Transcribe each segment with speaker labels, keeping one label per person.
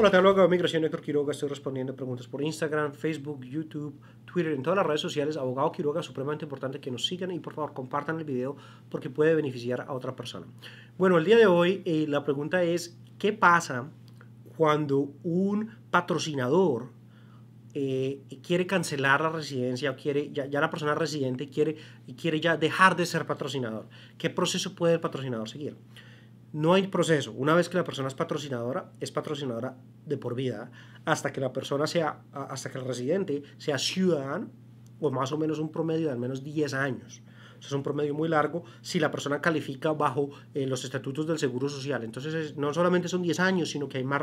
Speaker 1: Hola, te hablo de migración Héctor Quiroga, estoy respondiendo preguntas por Instagram, Facebook, YouTube, Twitter, en todas las redes sociales, abogado Quiroga, supremamente importante que nos sigan y por favor compartan el video porque puede beneficiar a otra persona. Bueno, el día de hoy eh, la pregunta es, ¿qué pasa cuando un patrocinador eh, quiere cancelar la residencia o quiere, ya, ya, la persona residente quiere, quiere ya dejar de ser patrocinador? ¿Qué proceso puede el patrocinador seguir? No hay proceso. Una vez que la persona es patrocinadora, es patrocinadora de por vida hasta que la persona sea, hasta que el residente sea ciudadano o más o menos un promedio de al menos 10 años. Eso es un promedio muy largo si la persona califica bajo eh, los estatutos del Seguro Social. Entonces, no solamente son 10 años, sino que hay más,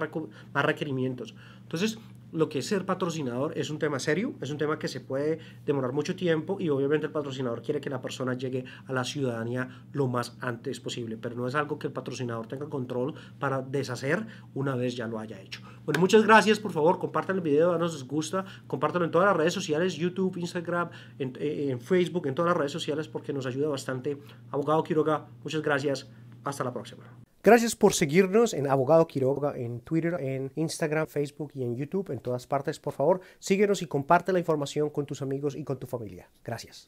Speaker 1: más requerimientos. Entonces, lo que es ser patrocinador es un tema serio, es un tema que se puede demorar mucho tiempo y obviamente el patrocinador quiere que la persona llegue a la ciudadanía lo más antes posible, pero no es algo que el patrocinador tenga control para deshacer una vez ya lo haya hecho. Bueno, muchas gracias, por favor, compartan el video, danos un gusta, compártanlo en todas las redes sociales, YouTube, Instagram, eh, en Facebook, en todas las redes sociales porque nos ayuda bastante. Abogado Quiroga, muchas gracias, hasta la próxima. Gracias por seguirnos en Abogado Quiroga, en Twitter, en Instagram, Facebook y en YouTube, en todas partes, por favor. Síguenos y comparte la información con tus amigos y con tu familia. Gracias.